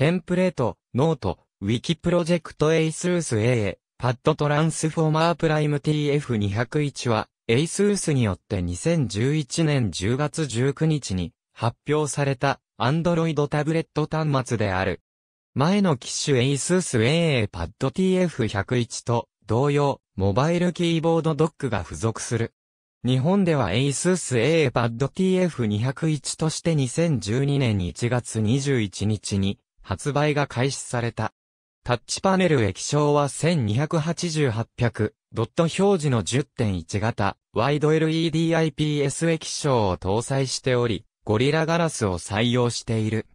テンプレート、ノート、ウィキプロジェクト ASUS AA、パッドトランスフォーマープライム TF201 は、ASUS によって2011年10月19日に発表された Android タブレット端末である。前の機種 ASUS AAPad TF101 と同様、モバイルキーボードドックが付属する。日本では ASUS AAPad TF201 として2012年1月21日に発売が開始された。タッチパネル液晶は1 2 8 8 0 0ドット表示の10.1型ワイド LED IPS 液晶を搭載しており、ゴリラガラスを採用している。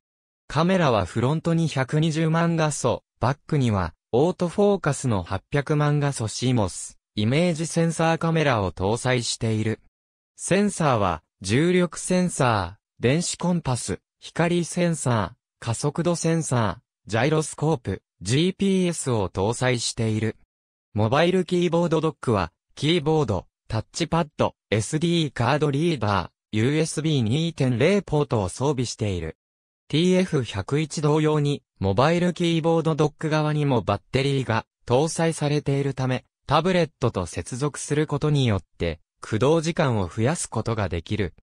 カメラはフロントに120万画素、バックにはオートフォーカスの800万画素 CMOS イメージセンサーカメラを搭載している。センサーは重力センサー、電子コンパス、光センサー、加速度センサー、ジャイロスコープ、GPS を搭載している。モバイルキーボードドックは、キーボード、タッチパッド、SD カードリーダー、USB 2.0ポートを装備している。TF101 同様に、モバイルキーボードドック側にもバッテリーが搭載されているため、タブレットと接続することによって、駆動時間を増やすことができる。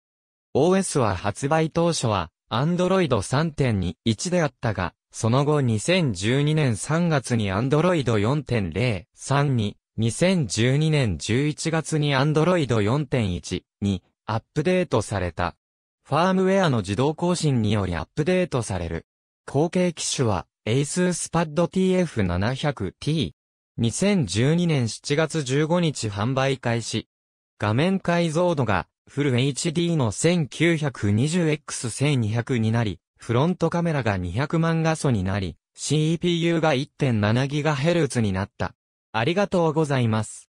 OS は発売当初は、Android 3.2.1であったが、その後2012年3月に Android 4.0.3に、2012年11月に Android 4.1にアップデートされた。ファームウェアの自動更新によりアップデートされる。後継機種は ASUS PAD TF700T。2012年7月15日販売開始。画面解像度がフル HD の 1920x1200 になり、フロントカメラが200万画素になり、CPU が 1.7GHz になった。ありがとうございます。